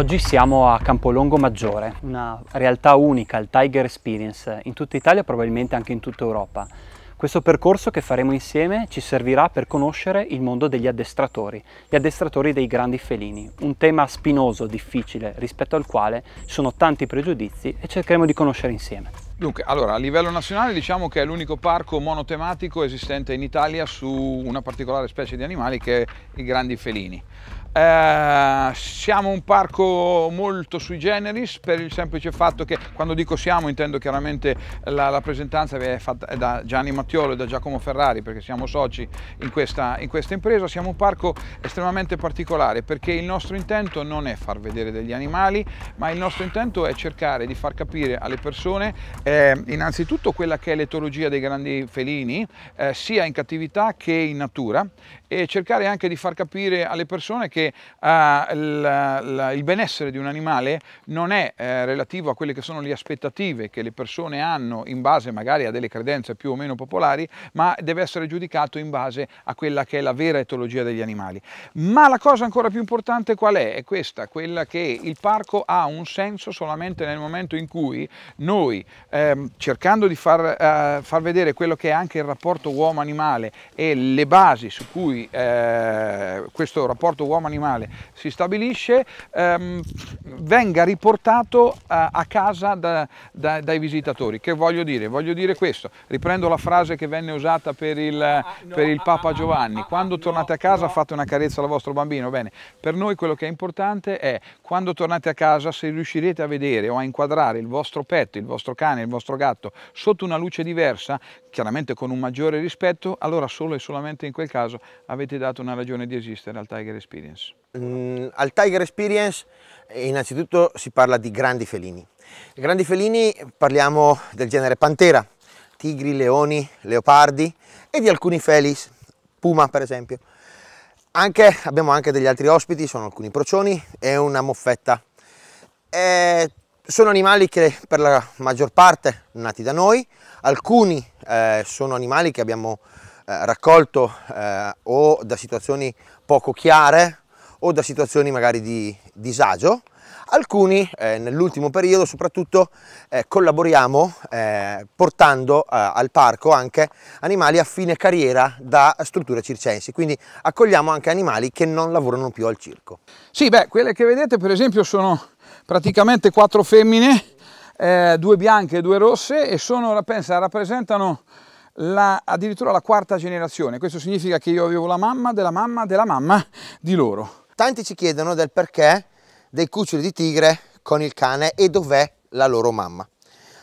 Oggi siamo a Campolongo Maggiore, una realtà unica, il Tiger Experience, in tutta Italia e probabilmente anche in tutta Europa. Questo percorso che faremo insieme ci servirà per conoscere il mondo degli addestratori, gli addestratori dei grandi felini, un tema spinoso, difficile, rispetto al quale ci sono tanti pregiudizi e cercheremo di conoscere insieme. Dunque, allora, a livello nazionale diciamo che è l'unico parco monotematico esistente in Italia su una particolare specie di animali che è i grandi felini. Eh, siamo un parco molto sui generis per il semplice fatto che quando dico siamo intendo chiaramente la rappresentanza è fatta è da Gianni Mattiolo e da Giacomo Ferrari perché siamo soci in questa, in questa impresa. Siamo un parco estremamente particolare perché il nostro intento non è far vedere degli animali ma il nostro intento è cercare di far capire alle persone eh, innanzitutto quella che è l'etologia dei grandi felini eh, sia in cattività che in natura e cercare anche di far capire alle persone che uh, eh, la, la, il benessere di un animale non è eh, relativo a quelle che sono le aspettative che le persone hanno in base magari a delle credenze più o meno popolari, ma deve essere giudicato in base a quella che è la vera etologia degli animali. Ma la cosa ancora più importante qual è? È questa, quella che il parco ha un senso solamente nel momento in cui noi, ehm, cercando di far, eh, far vedere quello che è anche il rapporto uomo-animale e le basi su cui eh, questo rapporto uomo-animale si stabilisce ehm, venga riportato a, eh, a casa da, da, dai visitatori. Che voglio dire? Voglio dire questo, riprendo la frase che venne usata per il, ah, no, per il ah, Papa ah, ah, Giovanni, quando tornate a casa no. fate una carezza al vostro bambino, bene, per noi quello che è importante è quando tornate a casa se riuscirete a vedere o a inquadrare il vostro petto, il vostro cane, il vostro gatto sotto una luce diversa, chiaramente con un maggiore rispetto, allora solo e solamente in quel caso avete dato una ragione di esistere al Tiger Experience? Mm, al Tiger Experience eh, innanzitutto si parla di grandi felini. grandi felini parliamo del genere pantera, tigri, leoni, leopardi e di alcuni felis, puma per esempio. Anche, abbiamo anche degli altri ospiti, sono alcuni procioni e una moffetta. E eh, sono animali che per la maggior parte nati da noi, alcuni eh, sono animali che abbiamo eh, raccolto eh, o da situazioni poco chiare o da situazioni magari di disagio. Alcuni eh, nell'ultimo periodo soprattutto eh, collaboriamo eh, portando eh, al parco anche animali a fine carriera da strutture circensi, quindi accogliamo anche animali che non lavorano più al circo. Sì, beh, quelle che vedete per esempio sono praticamente quattro femmine, due bianche e due rosse e sono, pensa, rappresentano la, addirittura la quarta generazione. Questo significa che io avevo la mamma della mamma della mamma di loro. Tanti ci chiedono del perché dei cuccioli di tigre con il cane e dov'è la loro mamma.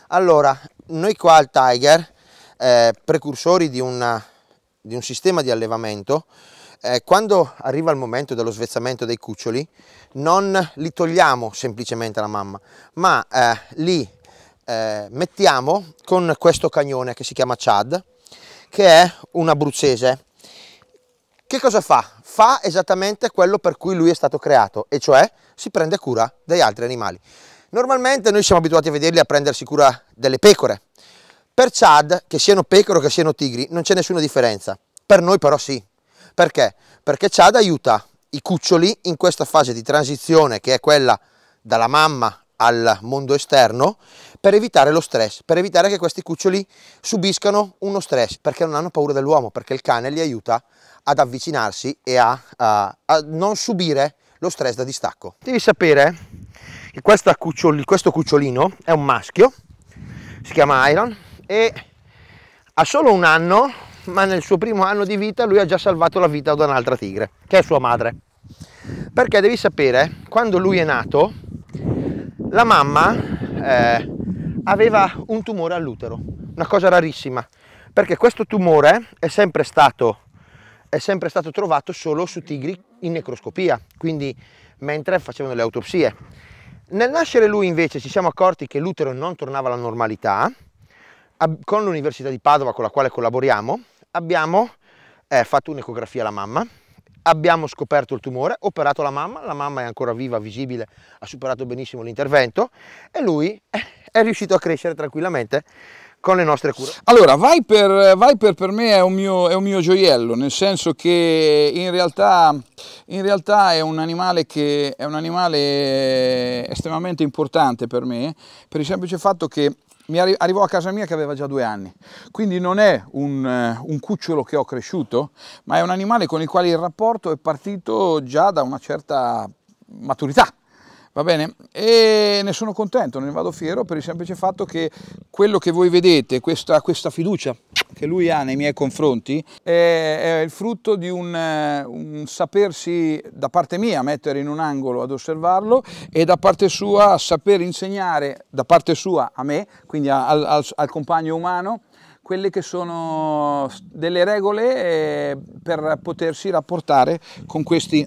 Allora, noi qua al Tiger, eh, precursori di, una, di, un sistema di allevamento, eh, quando arriva il momento dello svezzamento dei cuccioli, non li togliamo semplicemente alla mamma, ma eh, li eh, mettiamo con questo cagnone che si chiama Chad, che è un abruzzese. Che cosa fa? Fa esattamente quello per cui lui è stato creato, e cioè si prende cura degli altri animali. Normalmente noi siamo abituati a vederli a prendersi cura delle pecore. Per Chad, che siano pecore o che siano tigri, non c'è nessuna differenza. Per noi però sì. Perché? Perché Chad aiuta i cuccioli in questa fase di transizione che è quella dalla mamma al mondo esterno per evitare lo stress, per evitare che questi cuccioli subiscano uno stress, perché non hanno paura dell'uomo, perché il cane li aiuta ad avvicinarsi e a, a, a non subire lo stress da distacco. Devi sapere che cuccioli, questo cucciolino è un maschio, si chiama Iron, e ha solo un anno, ma nel suo primo anno di vita lui ha già salvato la vita ad un'altra tigre, che è sua madre. Perché devi sapere, quando lui è nato, la mamma eh, aveva un tumore all'utero, una cosa rarissima, perché questo tumore è sempre stato, è sempre stato trovato solo su tigri in necroscopia, quindi mentre facevano le autopsie. Nel nascere lui invece ci siamo accorti che l'utero non tornava alla normalità, con l'Università di Padova con la quale collaboriamo abbiamo eh, fatto un'ecografia alla mamma, abbiamo scoperto il tumore, operato la mamma, la mamma è ancora viva, visibile, ha superato benissimo l'intervento e lui eh, è riuscito a crescere tranquillamente con le nostre cure. Allora, Viper, Viper per me è un, mio, è un, mio, gioiello, nel senso che in realtà, in realtà è, un animale che, è un animale estremamente importante per me, per il semplice fatto che mi arri arrivò a casa mia che aveva già due anni, quindi non è un, un, cucciolo che ho cresciuto, ma è un animale con il quale il rapporto è partito già da una certa maturità Va bene? E ne sono contento, ne vado fiero per il semplice fatto che quello che voi vedete, questa, questa fiducia che lui ha nei miei confronti, è, è il frutto di un, un, sapersi da parte mia mettere in un angolo ad osservarlo e da parte sua saper insegnare, da parte sua a me, quindi al, al, al compagno umano, quelle che sono delle regole eh, per potersi rapportare con questi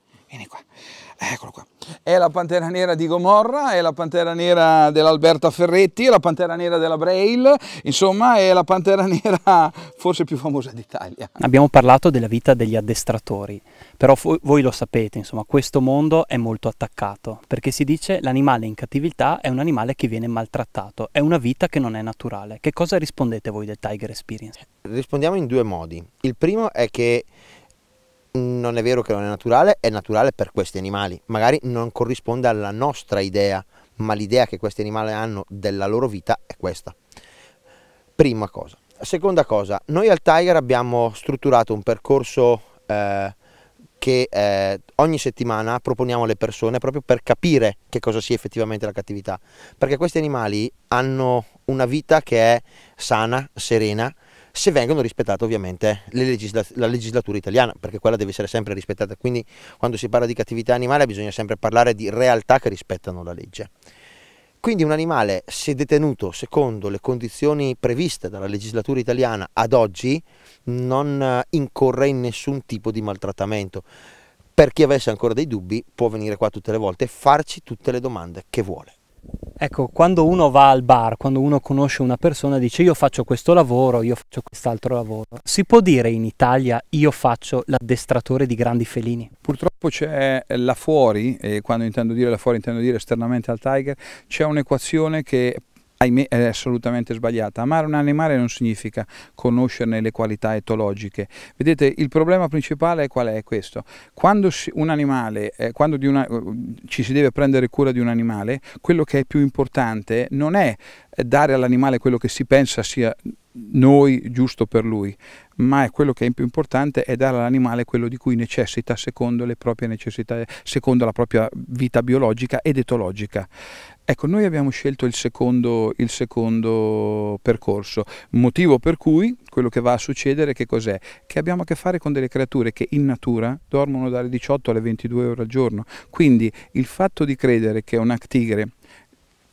Vieni qua. Eccolo qua. È la pantera nera di Gomorra, è la pantera nera dell'Alberta Ferretti, è la pantera nera della Braille, insomma è la pantera nera forse più famosa d'Italia. Abbiamo parlato della vita degli addestratori, però voi lo sapete, insomma, questo mondo è molto attaccato, perché si dice l'animale in cattività è un animale che viene maltrattato, è una vita che non è naturale. Che cosa rispondete voi del Tiger Experience? Rispondiamo in due modi. Il primo è che non è vero che non è naturale, è naturale per questi animali, magari non corrisponde alla nostra idea, ma l'idea che questi animali hanno della loro vita è questa. Prima cosa. Seconda cosa, noi al Tiger abbiamo strutturato un percorso eh, che eh, ogni settimana proponiamo alle persone proprio per capire che cosa sia effettivamente la cattività, perché questi animali hanno una vita che è sana, serena, se vengono rispettate ovviamente legisla la legislatura italiana, perché quella deve essere sempre rispettata. Quindi quando si parla di cattività animale bisogna sempre parlare di realtà che rispettano la legge. Quindi un animale, se detenuto secondo le condizioni previste dalla legislatura italiana ad oggi, non eh, incorre in nessun tipo di maltrattamento. Per chi avesse ancora dei dubbi può venire qua tutte le volte e farci tutte le domande che vuole. Ecco, quando uno va al bar, quando uno conosce una persona, dice io faccio questo lavoro, io faccio quest'altro lavoro. Si può dire in Italia io faccio l'addestratore di grandi felini? Purtroppo c'è eh, là fuori, e quando intendo dire là fuori intendo dire esternamente al Tiger, c'è un'equazione che ahimè è assolutamente sbagliata. Amare un animale non significa conoscerne le qualità etologiche. Vedete, il problema principale qual è questo? Quando un animale, eh, quando una, ci si deve prendere cura di un animale, quello che è più importante non è dare all'animale quello che si pensa sia noi giusto per lui, ma è quello che è più importante è dare all'animale quello di cui necessita secondo le proprie necessità, secondo la propria vita biologica ed etologica. Ecco, noi abbiamo scelto il secondo, il secondo percorso, motivo per cui quello che va a succedere che cos'è? Che abbiamo a che fare con delle creature che in natura dormono dalle 18 alle 22 ore al giorno, quindi il fatto di credere che una tigre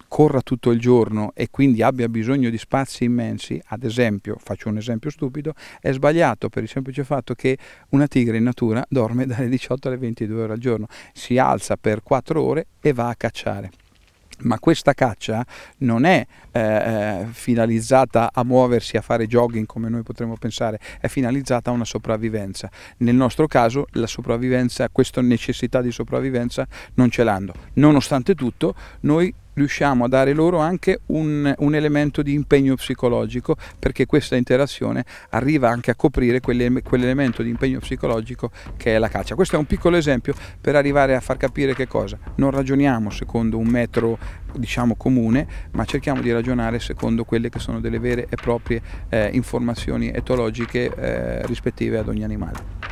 corra tutto il giorno e quindi abbia bisogno di spazi immensi, ad esempio, faccio un esempio stupido, è sbagliato per il semplice fatto che una tigre in natura dorme dalle 18 alle 22 ore al giorno, si alza per 4 ore e va a cacciare. Ma questa caccia non è eh, eh, finalizzata a muoversi, a fare jogging come noi potremmo pensare, è finalizzata a una sopravvivenza. Nel nostro caso la sopravvivenza, questa necessità di sopravvivenza non ce l'hanno. Nonostante tutto, noi riusciamo a dare loro anche un, un elemento di impegno psicologico perché questa interazione arriva anche a coprire quell'elemento di impegno psicologico che è la caccia. Questo è un piccolo esempio per arrivare a far capire che cosa? Non ragioniamo secondo un metro diciamo comune, ma cerchiamo di ragionare secondo quelle che sono delle vere e proprie eh, informazioni etologiche eh, rispettive ad ogni animale.